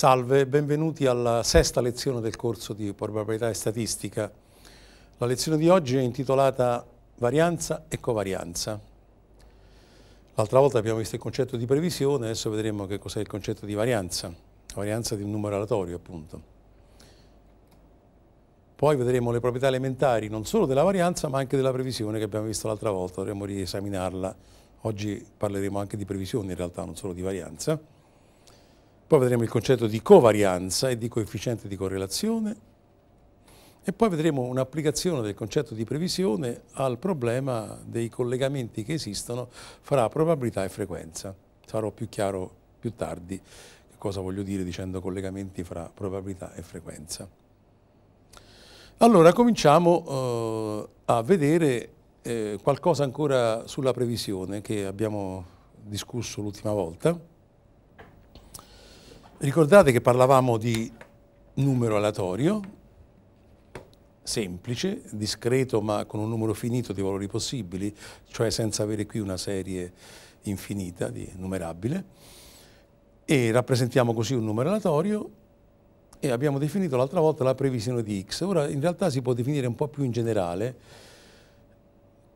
Salve, benvenuti alla sesta lezione del corso di probabilità e statistica. La lezione di oggi è intitolata Varianza e covarianza. L'altra volta abbiamo visto il concetto di previsione, adesso vedremo che cos'è il concetto di varianza, la varianza di un numero aleatorio appunto. Poi vedremo le proprietà elementari non solo della varianza ma anche della previsione che abbiamo visto l'altra volta, dovremo riesaminarla. Oggi parleremo anche di previsione in realtà, non solo di varianza poi vedremo il concetto di covarianza e di coefficiente di correlazione e poi vedremo un'applicazione del concetto di previsione al problema dei collegamenti che esistono fra probabilità e frequenza. Sarò più chiaro più tardi cosa voglio dire dicendo collegamenti fra probabilità e frequenza. Allora cominciamo eh, a vedere eh, qualcosa ancora sulla previsione che abbiamo discusso l'ultima volta. Ricordate che parlavamo di numero aleatorio, semplice, discreto ma con un numero finito di valori possibili, cioè senza avere qui una serie infinita di numerabile, e rappresentiamo così un numero aleatorio e abbiamo definito l'altra volta la previsione di x. Ora in realtà si può definire un po' più in generale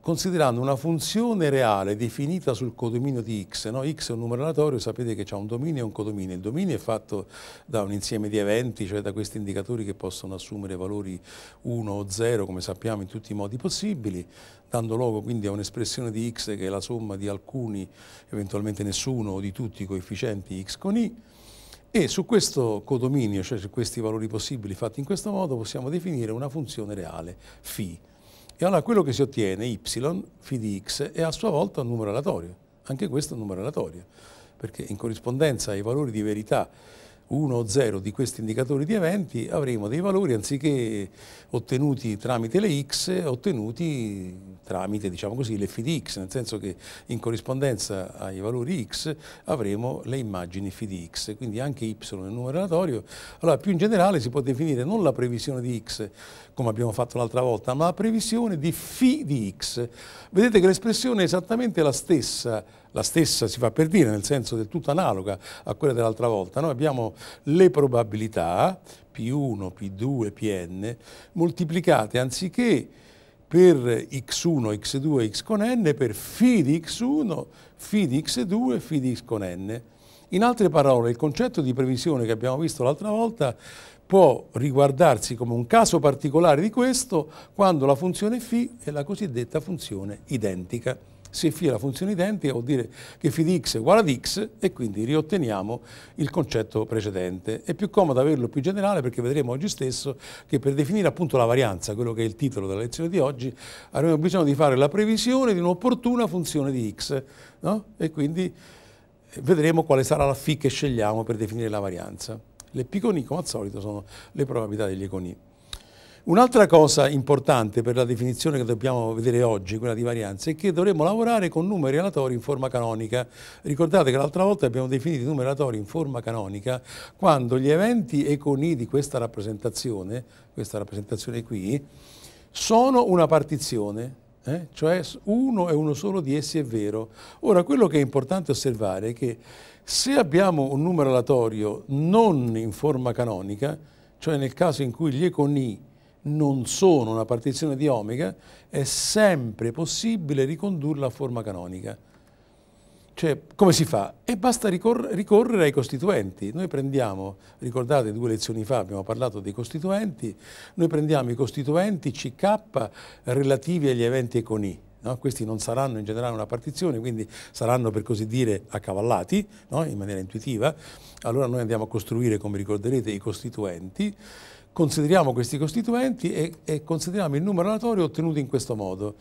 considerando una funzione reale definita sul codominio di X, no? X è un numero aleatorio, sapete che c'è un dominio e un codominio, il dominio è fatto da un insieme di eventi, cioè da questi indicatori che possono assumere valori 1 o 0, come sappiamo, in tutti i modi possibili, dando luogo quindi a un'espressione di X che è la somma di alcuni, eventualmente nessuno o di tutti i coefficienti X con I, e su questo codominio, cioè su questi valori possibili fatti in questo modo, possiamo definire una funzione reale, φ allora quello che si ottiene, y, φ di x, è a sua volta un numero aleatorio. Anche questo è un numero aleatorio, perché in corrispondenza ai valori di verità 1 o 0 di questi indicatori di eventi avremo dei valori anziché ottenuti tramite le X, ottenuti tramite diciamo così, le FDX, nel senso che in corrispondenza ai valori X avremo le immagini FDX, quindi anche Y nel numero aleatorio. Allora più in generale si può definire non la previsione di X come abbiamo fatto l'altra volta, ma la previsione di Φ di X. Vedete che l'espressione è esattamente la stessa la stessa si fa per dire, nel senso del tutto analoga a quella dell'altra volta. Noi abbiamo le probabilità P1, P2, Pn moltiplicate anziché per x1, x2, x con n, per phi di x1, phi di x2, phi di x con n. In altre parole, il concetto di previsione che abbiamo visto l'altra volta può riguardarsi come un caso particolare di questo quando la funzione φ è la cosiddetta funzione identica se si è la funzione identica vuol dire che phi di x è uguale ad x e quindi riotteniamo il concetto precedente. È più comodo averlo più generale perché vedremo oggi stesso che per definire appunto la varianza, quello che è il titolo della lezione di oggi, avremo bisogno di fare la previsione di un'opportuna funzione di x no? e quindi eh, vedremo quale sarà la phi che scegliamo per definire la varianza. Le p con i, come al solito, sono le probabilità degli econi. Un'altra cosa importante per la definizione che dobbiamo vedere oggi, quella di varianza, è che dovremmo lavorare con numeri relatori in forma canonica. Ricordate che l'altra volta abbiamo definito i numeri relatori in forma canonica quando gli eventi econi di questa rappresentazione, questa rappresentazione qui, sono una partizione, eh? cioè uno e uno solo di essi è vero. Ora, quello che è importante osservare è che se abbiamo un numero relatorio non in forma canonica, cioè nel caso in cui gli econi non sono una partizione di omega, è sempre possibile ricondurla a forma canonica. Cioè, come si fa? E basta ricor ricorrere ai costituenti. Noi prendiamo, ricordate due lezioni fa abbiamo parlato dei costituenti, noi prendiamo i costituenti CK relativi agli eventi ECONI. No? Questi non saranno in generale una partizione, quindi saranno per così dire accavallati no? in maniera intuitiva. Allora noi andiamo a costruire, come ricorderete, i costituenti consideriamo questi costituenti e, e consideriamo il numero aleatorio ottenuto in questo modo.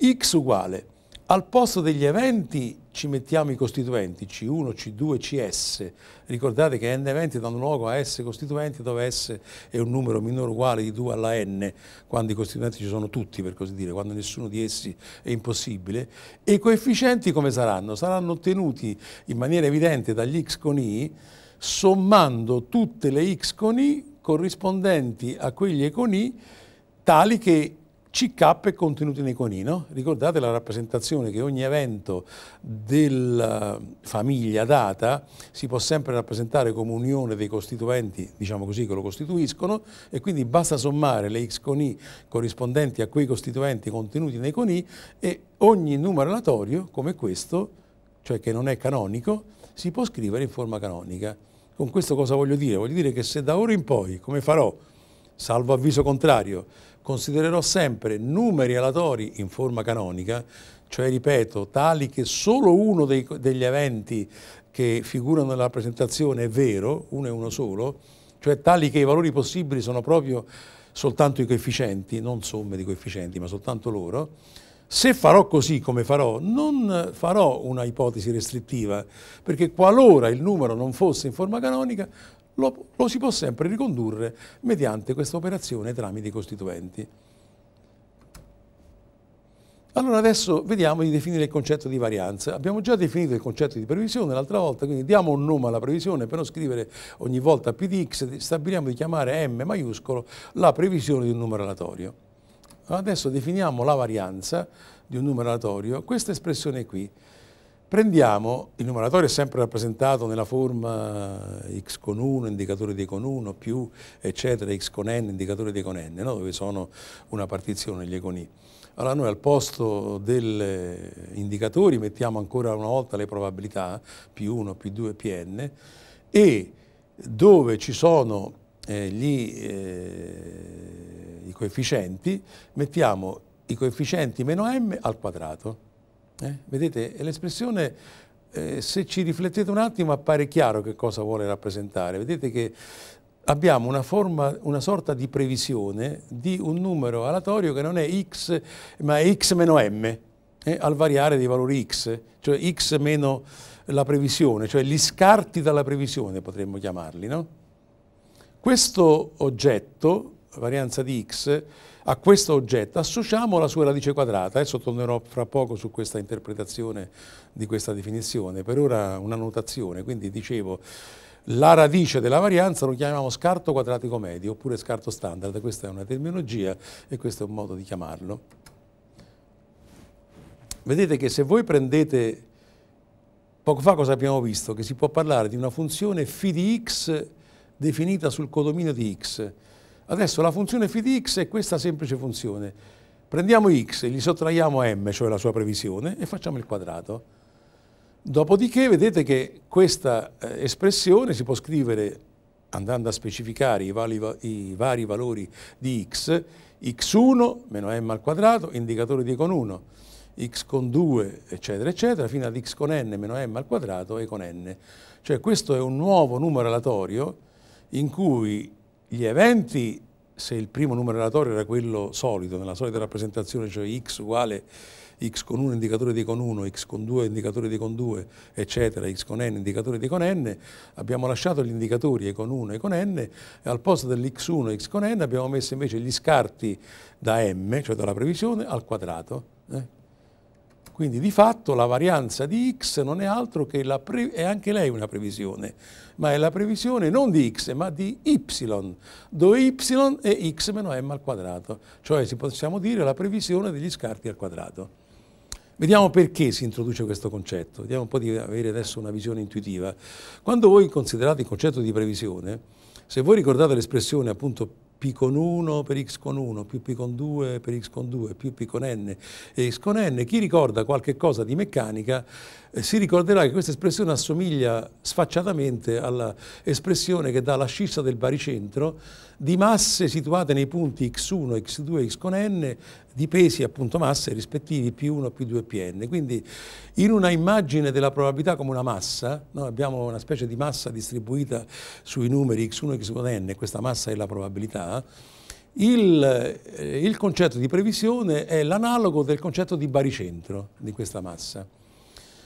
x uguale, al posto degli eventi ci mettiamo i costituenti, C1, C2, Cs. Ricordate che n eventi danno luogo a S costituenti dove S è un numero minore o uguale di 2 alla n, quando i costituenti ci sono tutti, per così dire, quando nessuno di essi è impossibile. E i coefficienti come saranno? Saranno ottenuti in maniera evidente dagli x con i sommando tutte le x con i corrispondenti a quegli econi tali che CK è contenuto in Econino. Ricordate la rappresentazione che ogni evento della famiglia data si può sempre rappresentare come unione dei costituenti, diciamo così, che lo costituiscono e quindi basta sommare le X con I corrispondenti a quei costituenti contenuti in Econi e ogni numero aleatorio come questo, cioè che non è canonico, si può scrivere in forma canonica. Con questo cosa voglio dire? Voglio dire che se da ora in poi, come farò, salvo avviso contrario, considererò sempre numeri alatori in forma canonica, cioè ripeto, tali che solo uno dei, degli eventi che figurano nella presentazione è vero, uno è uno solo, cioè tali che i valori possibili sono proprio soltanto i coefficienti, non somme di coefficienti, ma soltanto loro, se farò così come farò, non farò una ipotesi restrittiva, perché qualora il numero non fosse in forma canonica, lo, lo si può sempre ricondurre mediante questa operazione tramite i costituenti. Allora adesso vediamo di definire il concetto di varianza. Abbiamo già definito il concetto di previsione l'altra volta, quindi diamo un nome alla previsione per non scrivere ogni volta P di X, stabiliamo di chiamare M maiuscolo la previsione di un numero aleatorio. Adesso definiamo la varianza di un numeratorio, questa espressione qui. Prendiamo, il numeratorio è sempre rappresentato nella forma x con 1, indicatore di con 1, più, eccetera, x con n, indicatore di con n, no? dove sono una partizione gli econi. Allora noi al posto degli indicatori mettiamo ancora una volta le probabilità, P1, P2, Pn, e dove ci sono eh, gli, eh, i coefficienti, mettiamo i coefficienti meno m al quadrato. Eh? Vedete, l'espressione, eh, se ci riflettete un attimo, appare chiaro che cosa vuole rappresentare. Vedete che abbiamo una, forma, una sorta di previsione di un numero aleatorio che non è x, ma è x meno m, eh, al variare dei valori x, cioè x meno la previsione, cioè gli scarti dalla previsione potremmo chiamarli, no? Questo oggetto, varianza di x, a questo oggetto associamo la sua radice quadrata, adesso tornerò fra poco su questa interpretazione di questa definizione, per ora una notazione, quindi dicevo la radice della varianza lo chiamiamo scarto quadratico medio oppure scarto standard, questa è una terminologia e questo è un modo di chiamarlo. Vedete che se voi prendete, poco fa cosa abbiamo visto? Che si può parlare di una funzione φ di x definita sul codominio di x. Adesso la funzione phi di x è questa semplice funzione. Prendiamo x e gli sottraiamo m, cioè la sua previsione, e facciamo il quadrato. Dopodiché vedete che questa eh, espressione si può scrivere andando a specificare i vari, i vari valori di x, x1 meno m al quadrato, indicatore di con 1, x con 2, eccetera, eccetera, fino ad x con n meno m al quadrato e con n. Cioè questo è un nuovo numero aleatorio in cui gli eventi, se il primo numero relatorio era quello solito, nella solita rappresentazione, cioè x uguale x con 1 indicatore di con 1, x con 2 indicatore di con 2, eccetera, x con n indicatore di con n, abbiamo lasciato gli indicatori e con 1 e con n e al posto dell'x1 e x con n abbiamo messo invece gli scarti da m, cioè dalla previsione, al quadrato. Eh? Quindi di fatto la varianza di x non è altro che la pre- è anche lei una previsione, ma è la previsione non di x ma di y, dove y è x meno m al quadrato, cioè si possiamo dire la previsione degli scarti al quadrato. Vediamo perché si introduce questo concetto, vediamo un po' di avere adesso una visione intuitiva. Quando voi considerate il concetto di previsione, se voi ricordate l'espressione appunto P con 1 per x con 1, più P con 2 per x con 2, più P con n e x con n. Chi ricorda qualche cosa di meccanica eh, si ricorderà che questa espressione assomiglia sfacciatamente all'espressione che dà la scissa del baricentro di masse situate nei punti x1, x2, x con n, di pesi appunto masse rispettivi p1, p2 pn. Quindi in una immagine della probabilità come una massa, noi abbiamo una specie di massa distribuita sui numeri x1, x con n, questa massa è la probabilità, il, eh, il concetto di previsione è l'analogo del concetto di baricentro di questa massa.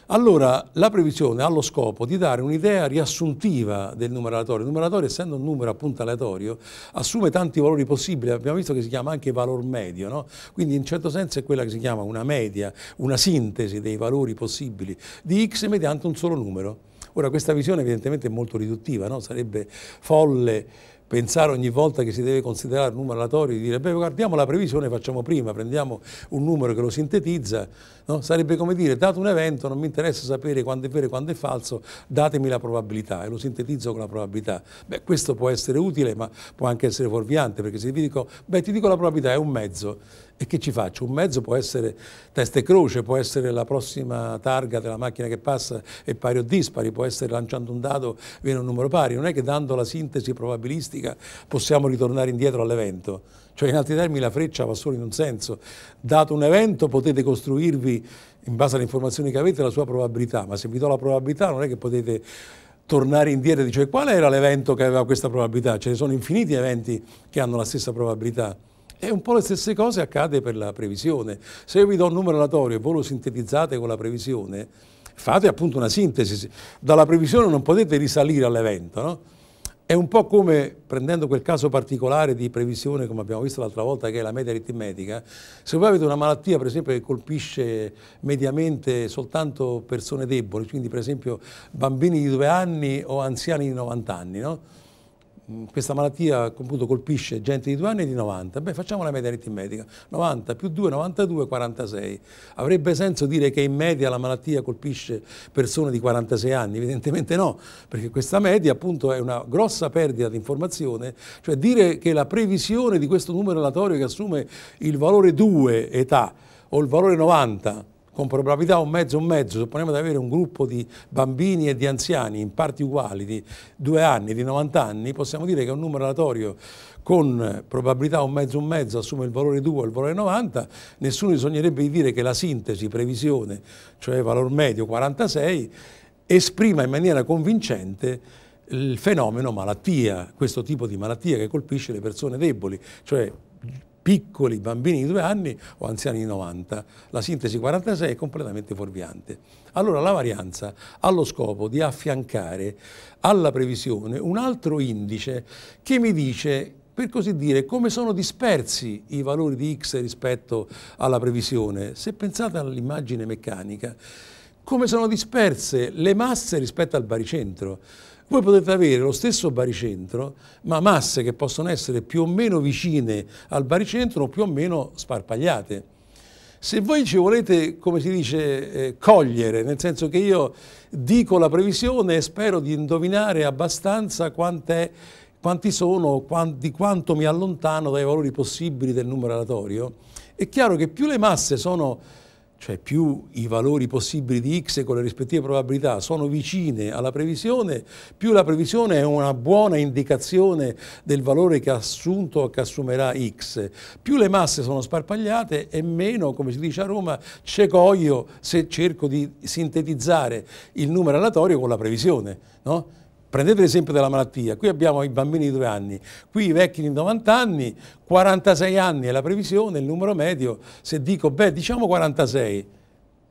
Allora, la previsione ha lo scopo di dare un'idea riassuntiva del numeratorio. Il numeratorio, essendo un numero appunto aleatorio, assume tanti valori possibili. Abbiamo visto che si chiama anche valor medio, no? Quindi in certo senso è quella che si chiama una media, una sintesi dei valori possibili di x mediante un solo numero. Ora, questa visione evidentemente è molto riduttiva, no? Sarebbe folle pensare ogni volta che si deve considerare un numero aleatorio di dire beh guardiamo la previsione facciamo prima prendiamo un numero che lo sintetizza no? sarebbe come dire dato un evento non mi interessa sapere quando è vero e quando è falso datemi la probabilità e lo sintetizzo con la probabilità beh questo può essere utile ma può anche essere fuorviante perché se vi dico beh ti dico la probabilità è un mezzo e che ci faccio? Un mezzo può essere testa e croce, può essere la prossima targa della macchina che passa è pari o dispari, può essere lanciando un dado viene un numero pari. Non è che dando la sintesi probabilistica possiamo ritornare indietro all'evento. Cioè in altri termini la freccia va solo in un senso. Dato un evento potete costruirvi in base alle informazioni che avete la sua probabilità, ma se vi do la probabilità non è che potete tornare indietro e dire qual era l'evento che aveva questa probabilità, ce ne sono infiniti eventi che hanno la stessa probabilità. E un po' le stesse cose accade per la previsione. Se io vi do un numero aleatorio e voi lo sintetizzate con la previsione, fate appunto una sintesi. Dalla previsione non potete risalire all'evento, no? È un po' come, prendendo quel caso particolare di previsione, come abbiamo visto l'altra volta, che è la media aritmetica, se voi avete una malattia, per esempio, che colpisce mediamente soltanto persone deboli, quindi per esempio bambini di 2 anni o anziani di 90 anni, no? questa malattia appunto, colpisce gente di 2 anni e di 90, beh facciamo la media aritmetica, 90 più 2, 92, 46. Avrebbe senso dire che in media la malattia colpisce persone di 46 anni? Evidentemente no, perché questa media appunto è una grossa perdita di informazione, cioè dire che la previsione di questo numero aleatorio che assume il valore 2 età o il valore 90 con probabilità un mezzo un mezzo, supponiamo di avere un gruppo di bambini e di anziani in parti uguali di due anni, di 90 anni, possiamo dire che un numero aleatorio con probabilità un mezzo un mezzo assume il valore 2 o il valore 90, nessuno bisognerebbe di dire che la sintesi previsione, cioè valore medio 46, esprima in maniera convincente il fenomeno malattia, questo tipo di malattia che colpisce le persone deboli, cioè piccoli bambini di 2 anni o anziani di 90. La sintesi 46 è completamente fuorviante. Allora la varianza ha lo scopo di affiancare alla previsione un altro indice che mi dice per così dire, come sono dispersi i valori di X rispetto alla previsione. Se pensate all'immagine meccanica, come sono disperse le masse rispetto al baricentro voi potete avere lo stesso baricentro, ma masse che possono essere più o meno vicine al baricentro o più o meno sparpagliate. Se voi ci volete, come si dice, eh, cogliere, nel senso che io dico la previsione e spero di indovinare abbastanza quanti sono, di quanto mi allontano dai valori possibili del numero aleatorio, è chiaro che più le masse sono cioè più i valori possibili di x con le rispettive probabilità sono vicine alla previsione, più la previsione è una buona indicazione del valore che ha assunto o che assumerà x. Più le masse sono sparpagliate e meno, come si dice a Roma, cecoio se cerco di sintetizzare il numero aleatorio con la previsione. No? Prendete l'esempio della malattia, qui abbiamo i bambini di 2 anni, qui i vecchi di 90 anni, 46 anni è la previsione, il numero medio, se dico beh diciamo 46,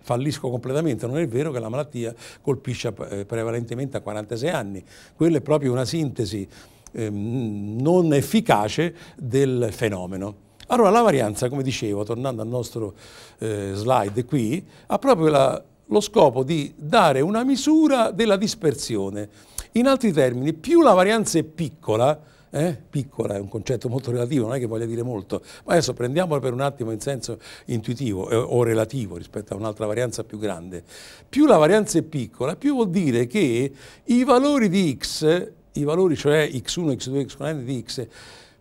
fallisco completamente, non è vero che la malattia colpisce eh, prevalentemente a 46 anni, quella è proprio una sintesi ehm, non efficace del fenomeno. Allora la varianza, come dicevo, tornando al nostro eh, slide qui, ha proprio la, lo scopo di dare una misura della dispersione in altri termini, più la varianza è piccola, eh? piccola è un concetto molto relativo, non è che voglia dire molto, ma adesso prendiamola per un attimo in senso intuitivo eh, o relativo rispetto a un'altra varianza più grande, più la varianza è piccola, più vuol dire che i valori di x, i valori cioè x1, x2, x xn di x,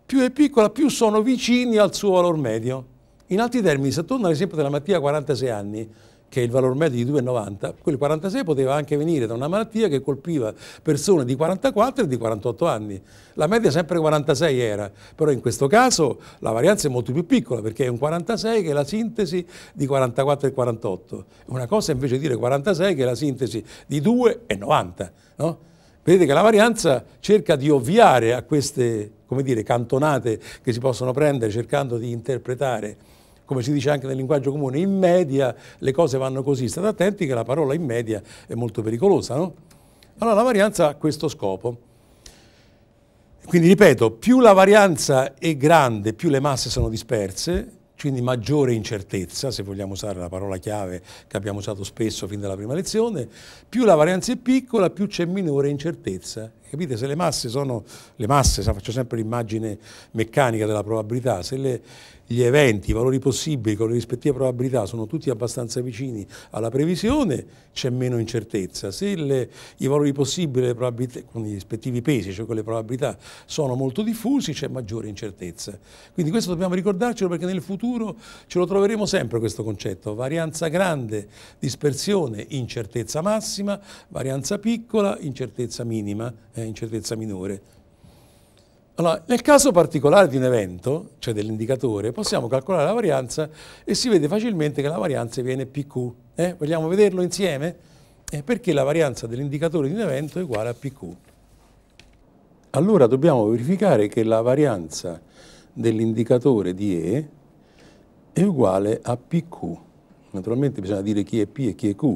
più è piccola, più sono vicini al suo valore medio. In altri termini, se torno all'esempio della malattia a 46 anni, che è il valore medio di 2,90, quel 46 poteva anche venire da una malattia che colpiva persone di 44 e di 48 anni. La media sempre 46 era, però in questo caso la varianza è molto più piccola perché è un 46 che è la sintesi di 44 e 48. Una cosa è invece dire 46 che è la sintesi di 2,90. No? Vedete che la varianza cerca di ovviare a queste come dire, cantonate che si possono prendere cercando di interpretare come si dice anche nel linguaggio comune, in media le cose vanno così. State attenti che la parola in media è molto pericolosa, no? Allora la varianza ha questo scopo. Quindi ripeto, più la varianza è grande, più le masse sono disperse, quindi maggiore incertezza, se vogliamo usare la parola chiave che abbiamo usato spesso fin dalla prima lezione, più la varianza è piccola, più c'è minore incertezza Capite? Se le masse sono, le masse, faccio sempre l'immagine meccanica della probabilità, se le, gli eventi, i valori possibili con le rispettive probabilità sono tutti abbastanza vicini alla previsione, c'è meno incertezza. Se le, i valori possibili con i rispettivi pesi, cioè con le probabilità, sono molto diffusi, c'è maggiore incertezza. Quindi questo dobbiamo ricordarcelo perché nel futuro ce lo troveremo sempre questo concetto. Varianza grande, dispersione, incertezza massima, varianza piccola, incertezza minima, eh, incertezza minore. Allora, nel caso particolare di un evento, cioè dell'indicatore, possiamo calcolare la varianza e si vede facilmente che la varianza viene PQ. Eh? Vogliamo vederlo insieme? Eh, perché la varianza dell'indicatore di un evento è uguale a PQ. Allora dobbiamo verificare che la varianza dell'indicatore di E è uguale a PQ. Naturalmente bisogna dire chi è P e chi è Q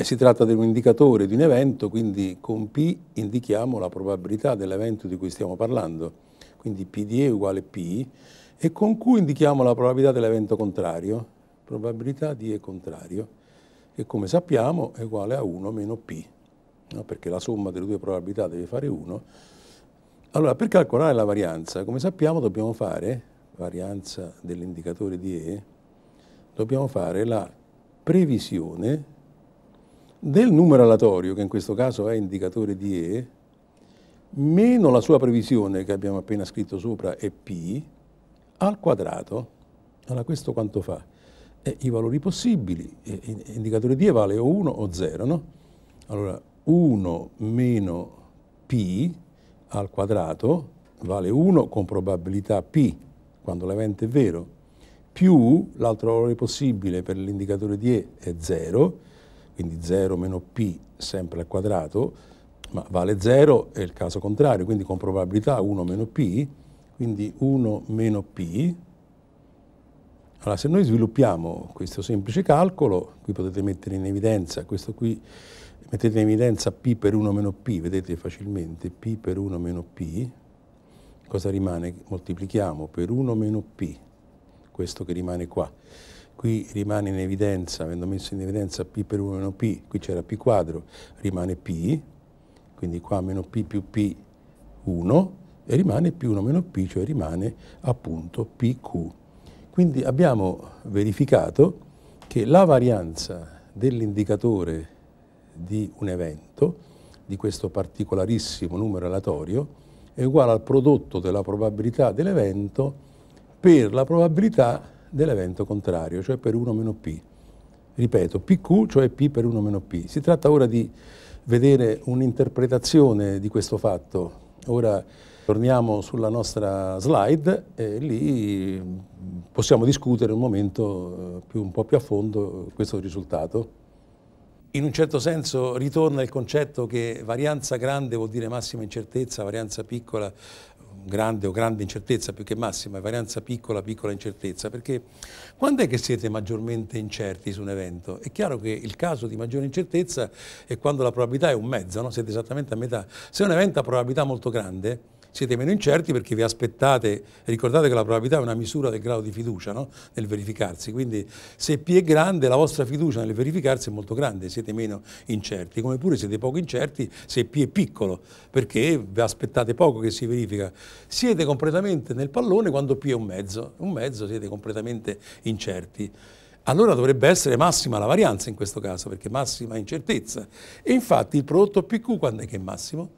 e si tratta di un indicatore di un evento, quindi con P indichiamo la probabilità dell'evento di cui stiamo parlando, quindi PDE uguale P, e con Q indichiamo la probabilità dell'evento contrario, probabilità di E contrario, che come sappiamo è uguale a 1 meno P, no? perché la somma delle due probabilità deve fare 1. Allora, per calcolare la varianza, come sappiamo dobbiamo fare, varianza dell'indicatore di E, dobbiamo fare la previsione del numero aleatorio, che in questo caso è indicatore di E, meno la sua previsione che abbiamo appena scritto sopra è P, al quadrato. Allora questo quanto fa? Eh, I valori possibili, eh, indicatore di E vale o 1 o 0, no? Allora 1 meno P al quadrato vale 1 con probabilità P, quando l'evento è vero, più l'altro valore possibile per l'indicatore di E è 0, quindi 0 meno p sempre al quadrato, ma vale 0 è il caso contrario, quindi con probabilità 1 meno p, quindi 1 meno p. Allora, se noi sviluppiamo questo semplice calcolo, qui potete mettere in evidenza questo qui, mettete in evidenza p per 1 meno p, vedete facilmente p per 1 meno p, cosa rimane? Moltiplichiamo per 1 meno p, questo che rimane qua qui rimane in evidenza, avendo messo in evidenza P per 1 meno P, qui c'era P quadro, rimane P, quindi qua meno P più P 1 e rimane P1 meno P, cioè rimane appunto PQ. Quindi abbiamo verificato che la varianza dell'indicatore di un evento, di questo particolarissimo numero aleatorio, è uguale al prodotto della probabilità dell'evento per la probabilità dell'evento contrario, cioè per 1 meno P. Ripeto, PQ, cioè P per 1 meno P. Si tratta ora di vedere un'interpretazione di questo fatto. Ora torniamo sulla nostra slide e lì possiamo discutere un momento eh, più, un po' più a fondo questo risultato. In un certo senso ritorna il concetto che varianza grande vuol dire massima incertezza, varianza piccola grande o grande incertezza più che massima, varianza piccola, piccola incertezza, perché quando è che siete maggiormente incerti su un evento? È chiaro che il caso di maggiore incertezza è quando la probabilità è un mezzo, no? siete esattamente a metà. Se un evento ha probabilità molto grande, siete meno incerti perché vi aspettate, ricordate che la probabilità è una misura del grado di fiducia no? nel verificarsi, quindi se P è grande la vostra fiducia nel verificarsi è molto grande, siete meno incerti, come pure siete poco incerti se P è piccolo, perché vi aspettate poco che si verifica, siete completamente nel pallone quando P è un mezzo, un mezzo siete completamente incerti allora dovrebbe essere massima la varianza in questo caso, perché massima incertezza. E infatti il prodotto PQ quando è che è massimo?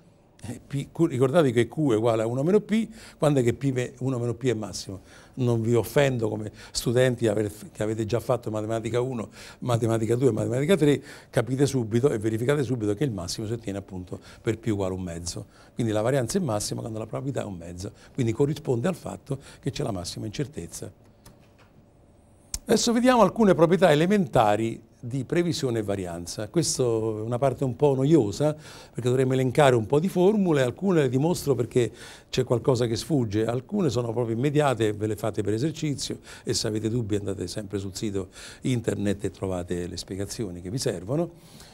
Eh, P, ricordatevi che Q è uguale a 1 meno P, quando è che P 1 meno P è massimo. Non vi offendo come studenti che avete già fatto matematica 1, matematica 2 e matematica 3, capite subito e verificate subito che il massimo si ottiene appunto per P uguale a un mezzo. Quindi la varianza è massima quando la probabilità è un mezzo, quindi corrisponde al fatto che c'è la massima incertezza. Adesso vediamo alcune proprietà elementari di previsione e varianza. Questa è una parte un po' noiosa perché dovremmo elencare un po' di formule, alcune le dimostro perché c'è qualcosa che sfugge, alcune sono proprio immediate, ve le fate per esercizio e se avete dubbi andate sempre sul sito internet e trovate le spiegazioni che vi servono.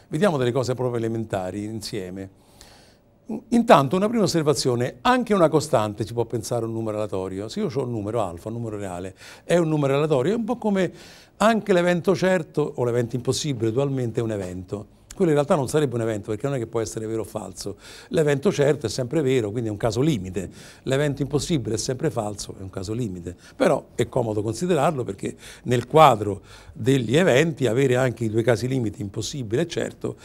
Vediamo delle cose proprio elementari insieme. Intanto una prima osservazione, anche una costante ci può pensare un numero aleatorio, se io ho un numero alfa, un numero reale, è un numero aleatorio, è un po' come anche l'evento certo o l'evento impossibile dualmente è un evento. Quello in realtà non sarebbe un evento perché non è che può essere vero o falso. L'evento certo è sempre vero, quindi è un caso limite. L'evento impossibile è sempre falso, è un caso limite. Però è comodo considerarlo perché nel quadro degli eventi avere anche i due casi limite, impossibile e certo,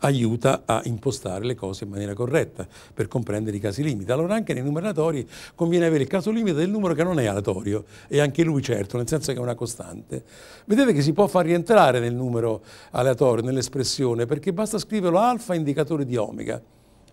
aiuta a impostare le cose in maniera corretta per comprendere i casi limite. Allora anche nei numeratori conviene avere il caso limite del numero che non è aleatorio e anche lui certo, nel senso che è una costante. Vedete che si può far rientrare nel numero aleatorio, nell'espressione, perché basta scriverlo alfa indicatore di omega.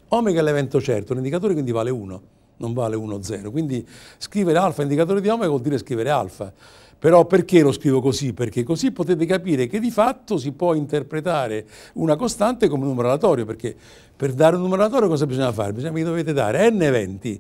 Omega è l'evento certo, l'indicatore quindi vale 1 non vale 1-0. Quindi scrivere alfa indicatore di omega vuol dire scrivere alfa. Però perché lo scrivo così? Perché così potete capire che di fatto si può interpretare una costante come un numero aleatorio, perché per dare un numero aleatorio cosa bisogna fare? Bisogna che dovete dare n eventi,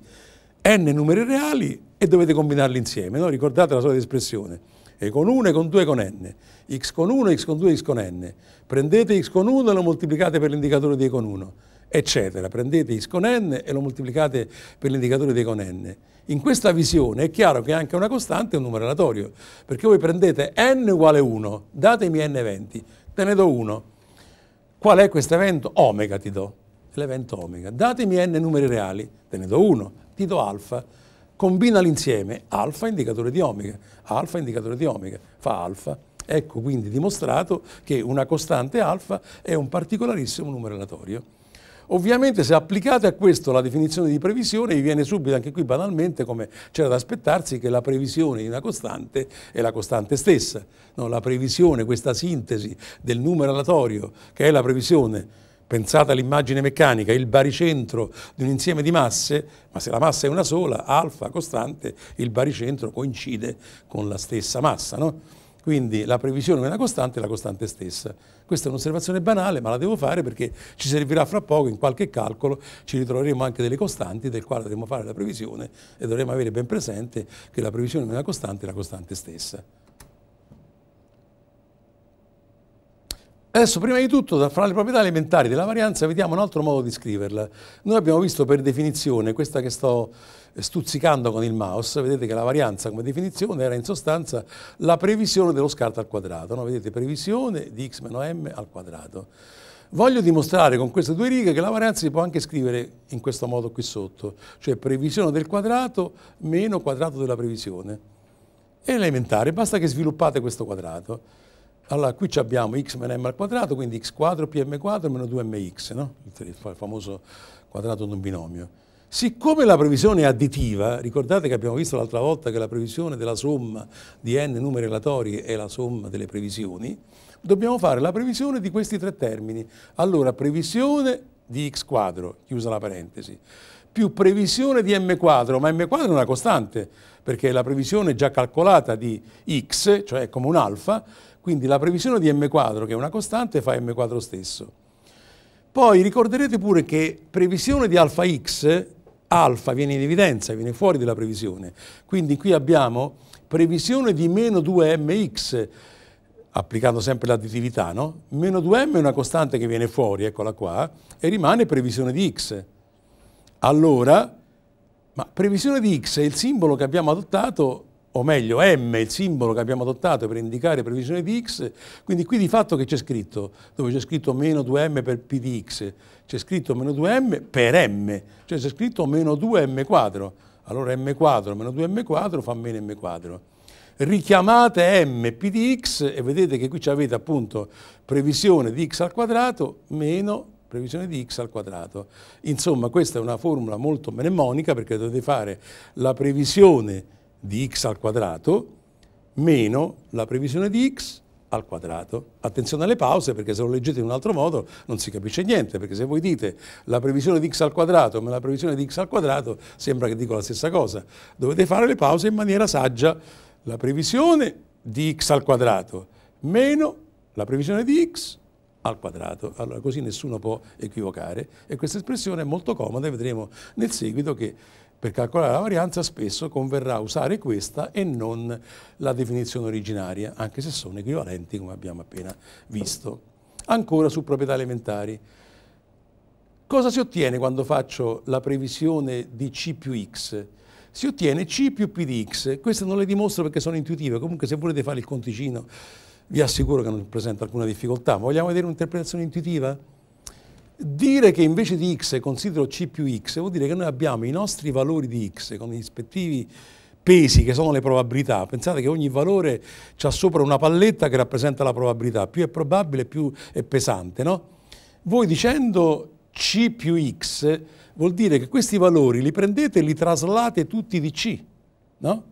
n numeri reali e dovete combinarli insieme. No? Ricordate la solita espressione, e con 1, e con 2, con n, x con 1, x con 2, x con n. Prendete x con 1 e lo moltiplicate per l'indicatore di e con 1 eccetera. Prendete Is con n e lo moltiplicate per l'indicatore dei con n. In questa visione è chiaro che anche una costante è un numero aleatorio, perché voi prendete n uguale 1, datemi n eventi, te ne do 1. Qual è questo evento? Omega ti do, l'evento omega. Datemi n numeri reali, te ne do 1, ti do alfa. Combina l'insieme, alfa indicatore di omega, alfa indicatore di omega, fa alfa. Ecco quindi dimostrato che una costante alfa è un particolarissimo numero aleatorio. Ovviamente se applicate a questo la definizione di previsione vi viene subito anche qui banalmente come c'era da aspettarsi che la previsione di una costante è la costante stessa. No, la previsione, questa sintesi del numero aleatorio che è la previsione Pensate all'immagine meccanica, il baricentro di un insieme di masse, ma se la massa è una sola, alfa costante, il baricentro coincide con la stessa massa. No? Quindi la previsione è una costante, è la costante stessa. Questa è un'osservazione banale, ma la devo fare perché ci servirà fra poco in qualche calcolo, ci ritroveremo anche delle costanti del quale dovremo fare la previsione e dovremo avere ben presente che la previsione è una costante, è la costante stessa. Adesso, prima di tutto, fra le proprietà elementari della varianza, vediamo un altro modo di scriverla. Noi abbiamo visto per definizione, questa che sto stuzzicando con il mouse, vedete che la varianza come definizione era in sostanza la previsione dello scarto al quadrato, no? vedete previsione di x meno m al quadrato. Voglio dimostrare con queste due righe che la varianza si può anche scrivere in questo modo qui sotto, cioè previsione del quadrato meno quadrato della previsione. È elementare, basta che sviluppate questo quadrato. Allora, qui abbiamo x meno m al quadrato, quindi x quadro più m quadro meno 2mx, no? il famoso quadrato di un binomio. Siccome la previsione è additiva, ricordate che abbiamo visto l'altra volta che la previsione della somma di n numeri relatori è la somma delle previsioni, dobbiamo fare la previsione di questi tre termini. Allora, previsione di x quadro, chiusa la parentesi, più previsione di m quadro, ma m quadro è una costante, perché la previsione è già calcolata di x, cioè è come un alfa, quindi la previsione di m quadro, che è una costante, fa m quadro stesso. Poi ricorderete pure che previsione di alfa x alfa viene in evidenza, viene fuori dalla previsione. Quindi qui abbiamo previsione di meno 2mx, applicando sempre l'additività, no? Meno 2m è una costante che viene fuori, eccola qua, e rimane previsione di x. Allora, ma previsione di x è il simbolo che abbiamo adottato o meglio M, è il simbolo che abbiamo adottato per indicare previsione di X, quindi qui di fatto che c'è scritto? Dove c'è scritto meno 2M per P di X, c'è scritto meno 2M per M, cioè c'è scritto meno 2M quadro, allora M quadro meno 2M quadro fa meno M quadro. Richiamate M P di X e vedete che qui avete appunto previsione di X al quadrato meno previsione di x al quadrato. Insomma, questa è una formula molto mnemonica perché dovete fare la previsione di x al quadrato meno la previsione di x al quadrato. Attenzione alle pause perché se lo leggete in un altro modo non si capisce niente, perché se voi dite la previsione di x al quadrato meno la previsione di x al quadrato sembra che dico la stessa cosa. Dovete fare le pause in maniera saggia. La previsione di x al quadrato meno la previsione di x al quadrato. Allora così nessuno può equivocare e questa espressione è molto comoda e vedremo nel seguito che per calcolare la varianza spesso converrà usare questa e non la definizione originaria, anche se sono equivalenti come abbiamo appena visto. Ancora su proprietà elementari. Cosa si ottiene quando faccio la previsione di C più X? Si ottiene C più P di X. Queste non le dimostro perché sono intuitive, comunque se volete fare il conticino vi assicuro che non presenta alcuna difficoltà. Ma vogliamo vedere un'interpretazione intuitiva? Dire che invece di x considero c più x vuol dire che noi abbiamo i nostri valori di x con i rispettivi pesi che sono le probabilità. Pensate che ogni valore ha sopra una palletta che rappresenta la probabilità, più è probabile più è pesante, no? Voi dicendo c più x vuol dire che questi valori li prendete e li traslate tutti di c, no?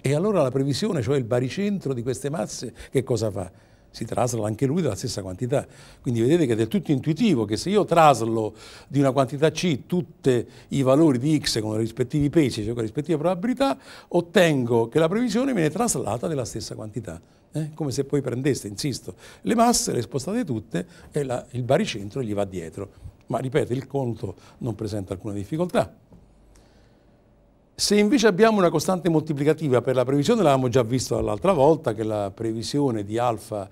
E allora la previsione, cioè il baricentro di queste masse, che cosa fa? si trasla anche lui della stessa quantità. Quindi vedete che è del tutto intuitivo che se io traslo di una quantità C tutti i valori di X con i rispettivi pesi, cioè con le rispettive probabilità, ottengo che la previsione viene traslata nella stessa quantità. Eh? Come se poi prendeste, insisto, le masse, le spostate tutte e la, il baricentro gli va dietro. Ma ripeto, il conto non presenta alcuna difficoltà. Se invece abbiamo una costante moltiplicativa per la previsione, l'avevamo già visto l'altra volta, che la previsione di alfa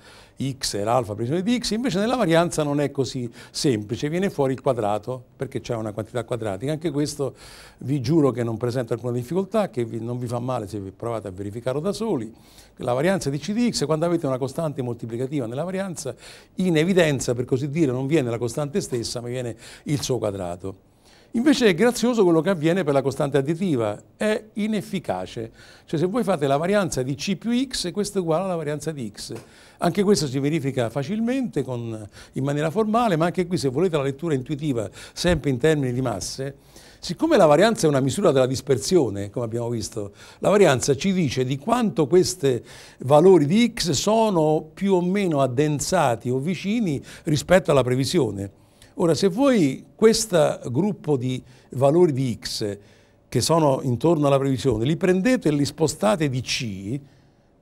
x era alfa previsione di x, invece nella varianza non è così semplice, viene fuori il quadrato, perché c'è una quantità quadratica. Anche questo vi giuro che non presenta alcuna difficoltà, che vi, non vi fa male se provate a verificarlo da soli. La varianza di c di x, quando avete una costante moltiplicativa nella varianza, in evidenza, per così dire, non viene la costante stessa, ma viene il suo quadrato. Invece è grazioso quello che avviene per la costante additiva, è inefficace. Cioè se voi fate la varianza di C più X, questo è uguale alla varianza di X. Anche questo si verifica facilmente, con, in maniera formale, ma anche qui se volete la lettura intuitiva, sempre in termini di masse, siccome la varianza è una misura della dispersione, come abbiamo visto, la varianza ci dice di quanto questi valori di X sono più o meno addensati o vicini rispetto alla previsione. Ora, se voi questo gruppo di valori di X che sono intorno alla previsione, li prendete e li spostate di C,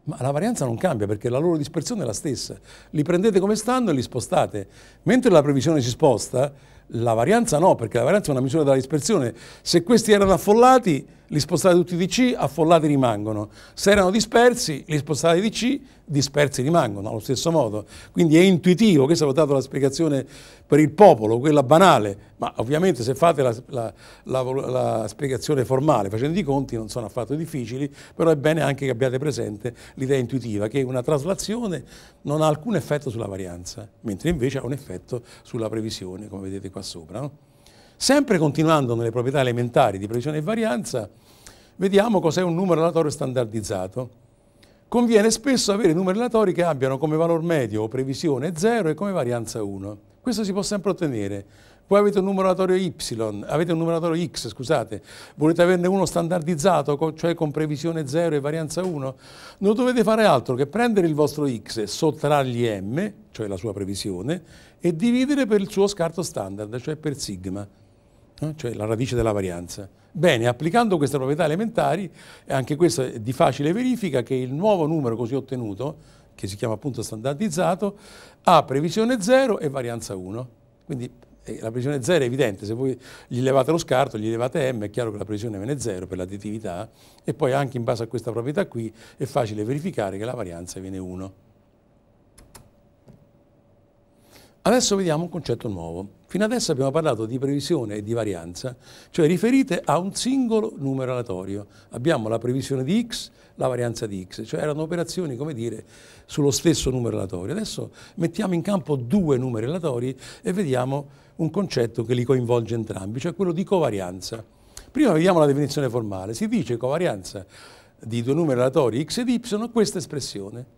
ma la varianza non cambia perché la loro dispersione è la stessa. Li prendete come stanno e li spostate. Mentre la previsione si sposta, la varianza no, perché la varianza è una misura della dispersione. Se questi erano affollati, li spostate tutti di C, affollati rimangono. Se erano dispersi, li spostate di C, dispersi rimangono allo stesso modo. Quindi è intuitivo, questa è dato la spiegazione per il popolo, quella banale, ma ovviamente se fate la, la, la, la spiegazione formale facendo i conti non sono affatto difficili, però è bene anche che abbiate presente l'idea intuitiva che una traslazione non ha alcun effetto sulla varianza, mentre invece ha un effetto sulla previsione, come vedete qua sopra. No? Sempre continuando nelle proprietà elementari di previsione e varianza, vediamo cos'è un numero aleatorio standardizzato. Conviene spesso avere numeri aleatori che abbiano come valore medio o previsione 0 e come varianza 1. Questo si può sempre ottenere. Voi avete un numero aleatorio Y, avete un numero aleatorio X, scusate, volete averne uno standardizzato, cioè con previsione 0 e varianza 1, non dovete fare altro che prendere il vostro X, sottrargli M, cioè la sua previsione, e dividere per il suo scarto standard, cioè per sigma. Eh, cioè la radice della varianza. Bene, applicando queste proprietà elementari, eh, anche questo è di facile verifica che il nuovo numero così ottenuto, che si chiama appunto standardizzato, ha previsione 0 e varianza 1. Quindi eh, la previsione 0 è evidente, se voi gli levate lo scarto, gli levate m, è chiaro che la previsione viene 0 per l'additività e poi anche in base a questa proprietà qui è facile verificare che la varianza viene 1. Adesso vediamo un concetto nuovo. Fino adesso abbiamo parlato di previsione e di varianza, cioè riferite a un singolo numero aleatorio. Abbiamo la previsione di x, la varianza di x, cioè erano operazioni, come dire, sullo stesso numero aleatorio. Adesso mettiamo in campo due numeri aleatori e vediamo un concetto che li coinvolge entrambi, cioè quello di covarianza. Prima vediamo la definizione formale. Si dice covarianza di due numeri aleatori x ed y, questa espressione.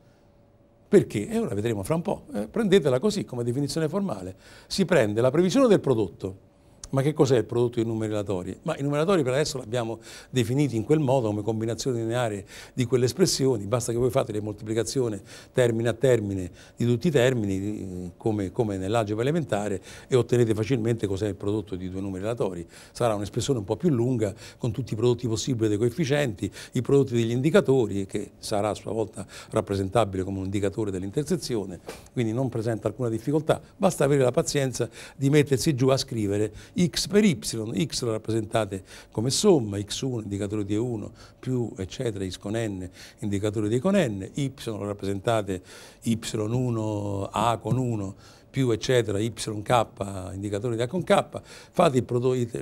Perché? E ora vedremo fra un po'. Eh, prendetela così come definizione formale. Si prende la previsione del prodotto, ma che cos'è il prodotto dei numeratori? Ma i numeratori per adesso li abbiamo definiti in quel modo, come combinazione lineare di quelle espressioni, basta che voi fate le moltiplicazioni termine a termine di tutti i termini, come, come nell'algebra elementare, e ottenete facilmente cos'è il prodotto di due numeratori. Sarà un'espressione un po' più lunga, con tutti i prodotti possibili dei coefficienti, i prodotti degli indicatori, che sarà a sua volta rappresentabile come un indicatore dell'intersezione, quindi non presenta alcuna difficoltà, basta avere la pazienza di mettersi giù a scrivere x per y, x lo rappresentate come somma, x1 indicatore di e1 più eccetera, x con n indicatore di e con n, y lo rappresentate y1 a con 1 più eccetera, YK, indicatore di A con K, fate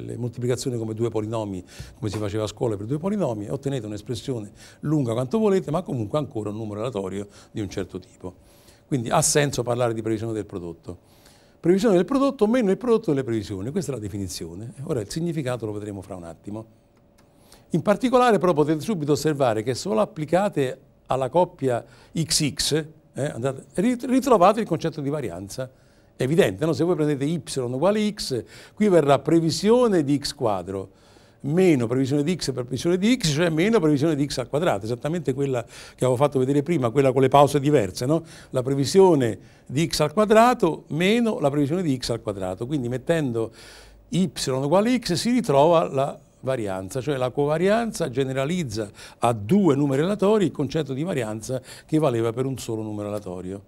le moltiplicazioni come due polinomi, come si faceva a scuola per due polinomi, e ottenete un'espressione lunga quanto volete, ma comunque ancora un numero aleatorio di un certo tipo. Quindi ha senso parlare di previsione del prodotto. Previsione del prodotto meno il prodotto delle previsioni, questa è la definizione. Ora il significato lo vedremo fra un attimo. In particolare però potete subito osservare che solo applicate alla coppia XX eh, andate, ritrovate il concetto di varianza. È evidente, no? se voi prendete y uguale x, qui verrà previsione di x quadro meno previsione di x per previsione di x, cioè meno previsione di x al quadrato, esattamente quella che avevo fatto vedere prima, quella con le pause diverse, no? la previsione di x al quadrato meno la previsione di x al quadrato, quindi mettendo y uguale x si ritrova la varianza, cioè la covarianza generalizza a due numeri aleatori il concetto di varianza che valeva per un solo numero aleatorio.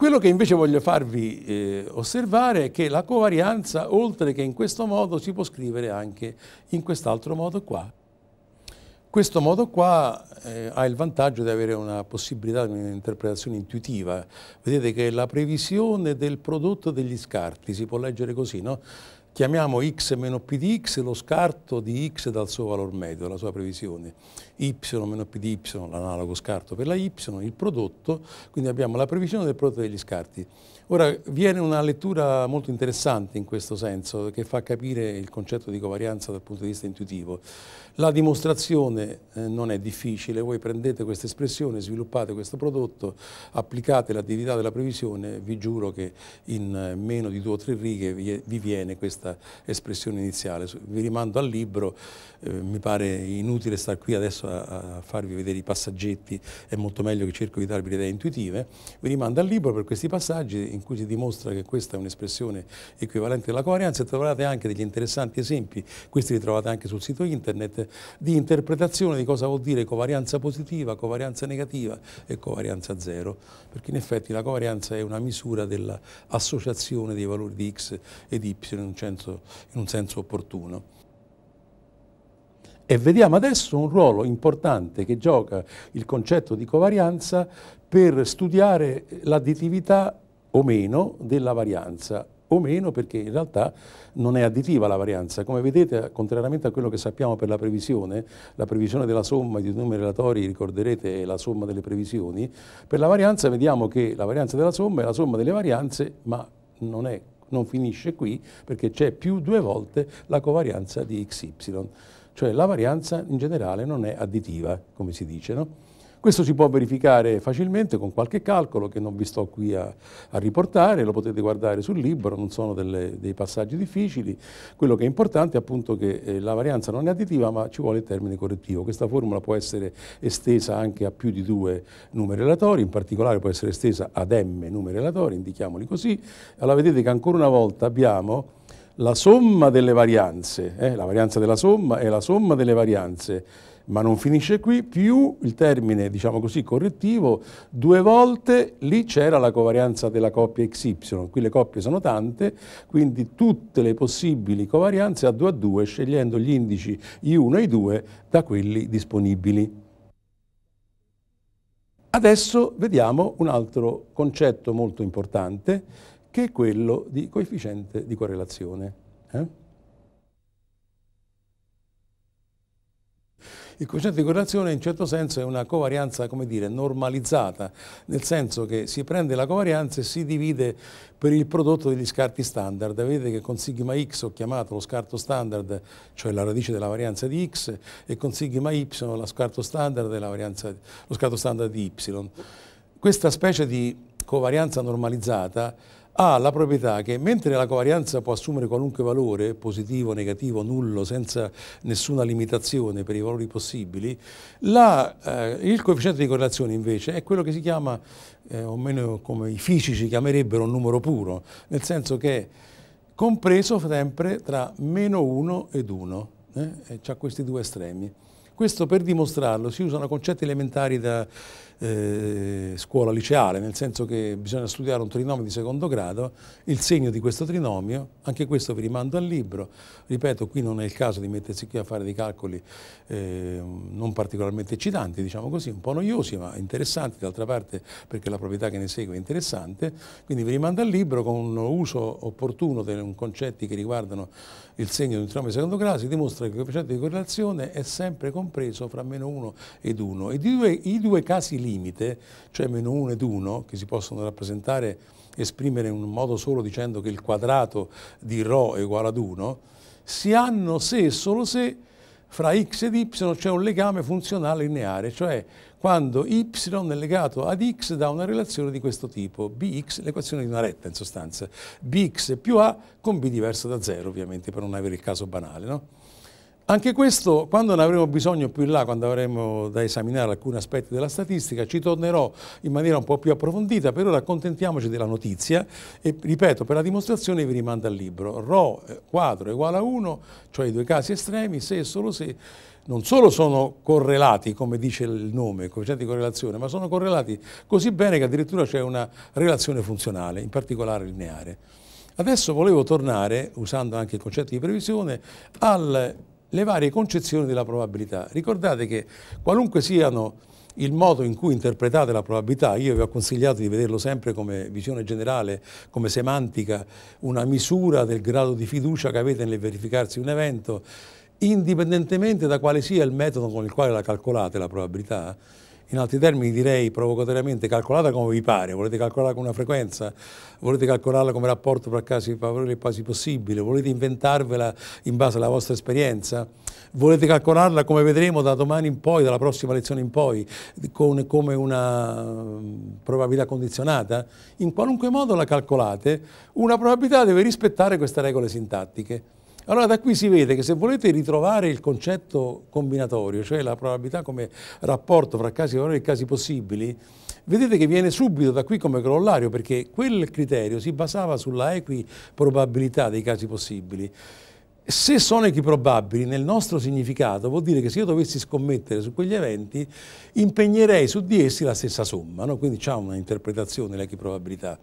Quello che invece voglio farvi eh, osservare è che la covarianza, oltre che in questo modo, si può scrivere anche in quest'altro modo qua. Questo modo qua eh, ha il vantaggio di avere una possibilità di un'interpretazione intuitiva. Vedete che la previsione del prodotto degli scarti si può leggere così, no? chiamiamo x meno p di x lo scarto di x dal suo valore medio, la sua previsione, y meno p di y, l'analogo scarto per la y, il prodotto, quindi abbiamo la previsione del prodotto degli scarti. Ora viene una lettura molto interessante in questo senso che fa capire il concetto di covarianza dal punto di vista intuitivo. La dimostrazione eh, non è difficile, voi prendete questa espressione, sviluppate questo prodotto, applicate l'attività della previsione, vi giuro che in eh, meno di due o tre righe vi, vi viene questa espressione iniziale. Vi rimando al libro, eh, mi pare inutile stare qui adesso a, a farvi vedere i passaggetti, è molto meglio che cerco di darvi le idee intuitive, vi rimando al libro per questi passaggi in cui si dimostra che questa è un'espressione equivalente alla covarianza e trovate anche degli interessanti esempi, questi li trovate anche sul sito internet, di interpretazione di cosa vuol dire covarianza positiva, covarianza negativa e covarianza zero, perché in effetti la covarianza è una misura dell'associazione dei valori di x e di y in un senso, in un senso opportuno. E vediamo adesso un ruolo importante che gioca il concetto di covarianza per studiare l'additività o meno della varianza o meno perché in realtà non è additiva la varianza. Come vedete, contrariamente a quello che sappiamo per la previsione, la previsione della somma di numeri relatori, ricorderete, è la somma delle previsioni, per la varianza vediamo che la varianza della somma è la somma delle varianze, ma non è non finisce qui perché c'è più due volte la covarianza di XY, cioè la varianza in generale non è additiva, come si dice. No? Questo si può verificare facilmente con qualche calcolo che non vi sto qui a, a riportare, lo potete guardare sul libro, non sono delle, dei passaggi difficili. Quello che è importante è appunto che eh, la varianza non è additiva ma ci vuole il termine correttivo. Questa formula può essere estesa anche a più di due numeri relatori, in particolare può essere estesa ad m numeri relatori, indichiamoli così. Allora vedete che ancora una volta abbiamo la somma delle varianze, eh, la varianza della somma è la somma delle varianze ma non finisce qui, più il termine, diciamo così, correttivo, due volte lì c'era la covarianza della coppia XY, qui le coppie sono tante, quindi tutte le possibili covarianze a 2 a 2, scegliendo gli indici I1 e I2 da quelli disponibili. Adesso vediamo un altro concetto molto importante, che è quello di coefficiente di correlazione. Eh? Il concetto di correlazione in certo senso è una covarianza, come dire, normalizzata, nel senso che si prende la covarianza e si divide per il prodotto degli scarti standard. Vedete che con sigma x ho chiamato lo scarto standard, cioè la radice della varianza di x, e con sigma y lo scarto standard, varianza, lo scarto standard di y. Questa specie di covarianza normalizzata ha la proprietà che mentre la covarianza può assumere qualunque valore, positivo, negativo, nullo, senza nessuna limitazione per i valori possibili, la, eh, il coefficiente di correlazione invece è quello che si chiama, eh, o meno come i fisici chiamerebbero, un numero puro, nel senso che è compreso sempre tra meno 1 ed 1, eh? c'ha questi due estremi. Questo per dimostrarlo si usano concetti elementari da eh, scuola liceale, nel senso che bisogna studiare un trinomio di secondo grado, il segno di questo trinomio, anche questo vi rimando al libro, ripeto qui non è il caso di mettersi qui a fare dei calcoli eh, non particolarmente eccitanti, diciamo così, un po' noiosi ma interessanti, d'altra parte perché la proprietà che ne segue è interessante, quindi vi rimando al libro con un uso opportuno dei concetti che riguardano il segno di un trinomio di secondo grado, si dimostra che il coefficiente di correlazione è sempre compreso fra meno 1 ed 1 e i due, i due casi lì limite, cioè meno 1 ed 1, che si possono rappresentare, esprimere in un modo solo dicendo che il quadrato di ρ è uguale ad 1, si hanno se e solo se fra x ed y c'è un legame funzionale lineare, cioè quando y è legato ad x da una relazione di questo tipo, bx, l'equazione di una retta in sostanza, bx più a con b diverso da 0 ovviamente per non avere il caso banale. No? Anche questo, quando ne avremo bisogno più in là, quando avremo da esaminare alcuni aspetti della statistica, ci tornerò in maniera un po' più approfondita, per ora accontentiamoci della notizia e ripeto, per la dimostrazione vi rimando al libro. Rho eh, quadro uguale a 1, cioè i due casi estremi, se e solo se non solo sono correlati, come dice il nome, coefficienti di correlazione, ma sono correlati così bene che addirittura c'è una relazione funzionale, in particolare lineare. Adesso volevo tornare, usando anche il concetto di previsione, al le varie concezioni della probabilità. Ricordate che qualunque siano il modo in cui interpretate la probabilità, io vi ho consigliato di vederlo sempre come visione generale, come semantica, una misura del grado di fiducia che avete nel verificarsi un evento, indipendentemente da quale sia il metodo con il quale la calcolate la probabilità, in altri termini direi provocatoriamente calcolata come vi pare, volete calcolarla con una frequenza, volete calcolarla come rapporto tra casi favorevoli e quasi possibile, volete inventarvela in base alla vostra esperienza, volete calcolarla come vedremo da domani in poi, dalla prossima lezione in poi, con, come una mm, probabilità condizionata, in qualunque modo la calcolate, una probabilità deve rispettare queste regole sintattiche. Allora da qui si vede che se volete ritrovare il concetto combinatorio, cioè la probabilità come rapporto fra casi valori e casi possibili, vedete che viene subito da qui come corollario, perché quel criterio si basava sulla equiprobabilità dei casi possibili. Se sono equiprobabili nel nostro significato, vuol dire che se io dovessi scommettere su quegli eventi, impegnerei su di essi la stessa somma, no? quindi c'è un'interpretazione dell'equiprobabilità.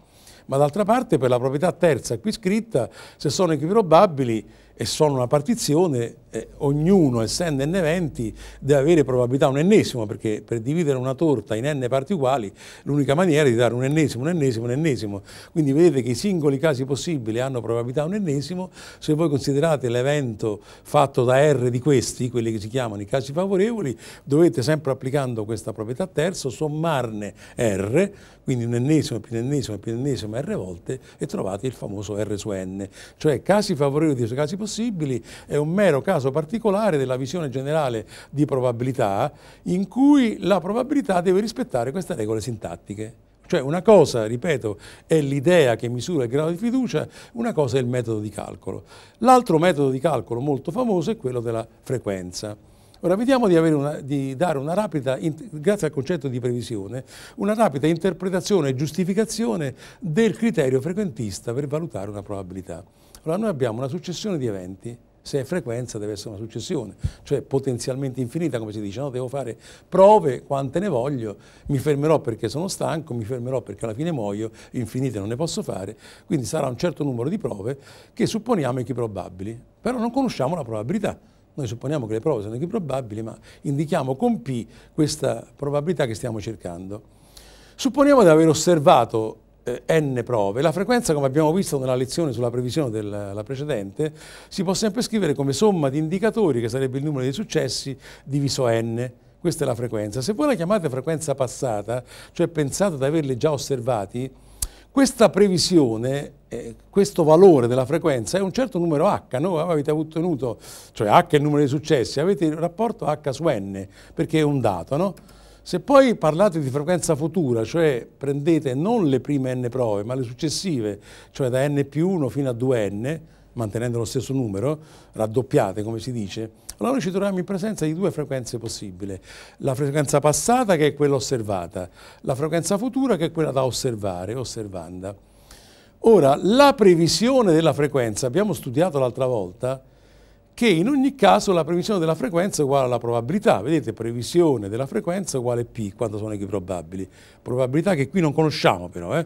Ma d'altra parte per la proprietà terza qui scritta, se sono equiprobabili, e sono una partizione eh, ognuno, essendo n eventi, deve avere probabilità un ennesimo, perché per dividere una torta in n parti uguali, l'unica maniera è di dare un ennesimo, un ennesimo, un ennesimo. Quindi vedete che i singoli casi possibili hanno probabilità un ennesimo, se voi considerate l'evento fatto da R di questi, quelli che si chiamano i casi favorevoli, dovete sempre applicando questa proprietà terzo sommarne R, quindi un ennesimo più un ennesimo più un ennesimo R volte e trovate il famoso R su N. Cioè casi favorevoli dei casi possibili è un mero caso caso particolare della visione generale di probabilità in cui la probabilità deve rispettare queste regole sintattiche. Cioè una cosa, ripeto, è l'idea che misura il grado di fiducia, una cosa è il metodo di calcolo. L'altro metodo di calcolo molto famoso è quello della frequenza. Ora vediamo di, una, di dare una rapida, grazie al concetto di previsione, una rapida interpretazione e giustificazione del criterio frequentista per valutare una probabilità. Allora noi abbiamo una successione di eventi se è frequenza deve essere una successione, cioè potenzialmente infinita come si dice, no? devo fare prove quante ne voglio, mi fermerò perché sono stanco, mi fermerò perché alla fine muoio, infinite non ne posso fare, quindi sarà un certo numero di prove che supponiamo equiprobabili, però non conosciamo la probabilità. Noi supponiamo che le prove siano probabili, ma indichiamo con P questa probabilità che stiamo cercando. Supponiamo di aver osservato eh, n prove. La frequenza, come abbiamo visto nella lezione sulla previsione della precedente, si può sempre scrivere come somma di indicatori, che sarebbe il numero dei successi, diviso n. Questa è la frequenza. Se voi la chiamate frequenza passata, cioè pensate ad averli già osservati, questa previsione, eh, questo valore della frequenza è un certo numero h, no? avete ottenuto, cioè h è il numero dei successi, avete il rapporto h su n, perché è un dato, no? Se poi parlate di frequenza futura, cioè prendete non le prime n prove, ma le successive, cioè da n più 1 fino a 2n, mantenendo lo stesso numero, raddoppiate come si dice, allora noi ci troviamo in presenza di due frequenze possibili, la frequenza passata che è quella osservata, la frequenza futura che è quella da osservare, osservanda. Ora, la previsione della frequenza, abbiamo studiato l'altra volta, che in ogni caso la previsione della frequenza è uguale alla probabilità. Vedete, previsione della frequenza è uguale a P quando sono probabili. Probabilità che qui non conosciamo però, eh?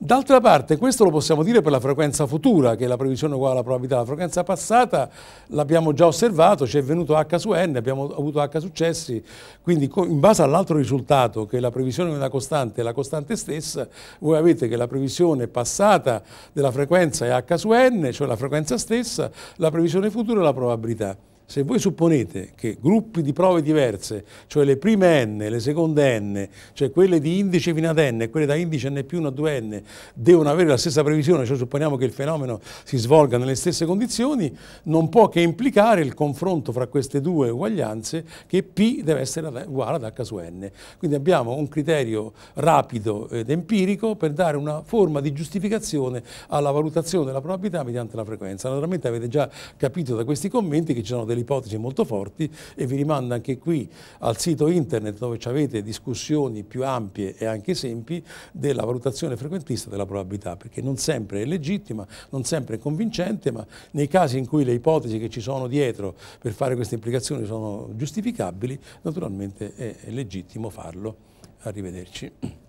D'altra parte, questo lo possiamo dire per la frequenza futura, che è la previsione uguale alla probabilità. La frequenza passata l'abbiamo già osservato, ci è venuto H su N, abbiamo avuto H successi, quindi in base all'altro risultato, che la previsione è una costante e la costante stessa, voi avete che la previsione passata della frequenza è H su N, cioè la frequenza stessa, la previsione futura è la probabilità. Se voi supponete che gruppi di prove diverse, cioè le prime n, le seconde n, cioè quelle di indice fino ad n e quelle da indice n più 1 a 2n, devono avere la stessa previsione, cioè supponiamo che il fenomeno si svolga nelle stesse condizioni, non può che implicare il confronto fra queste due uguaglianze che p deve essere uguale ad h su n. Quindi abbiamo un criterio rapido ed empirico per dare una forma di giustificazione alla valutazione della probabilità mediante la frequenza. Naturalmente avete già capito da questi commenti che ci sono delle delle ipotesi molto forti e vi rimando anche qui al sito internet dove ci avete discussioni più ampie e anche esempi della valutazione frequentista della probabilità, perché non sempre è legittima, non sempre è convincente, ma nei casi in cui le ipotesi che ci sono dietro per fare queste implicazioni sono giustificabili, naturalmente è legittimo farlo. Arrivederci.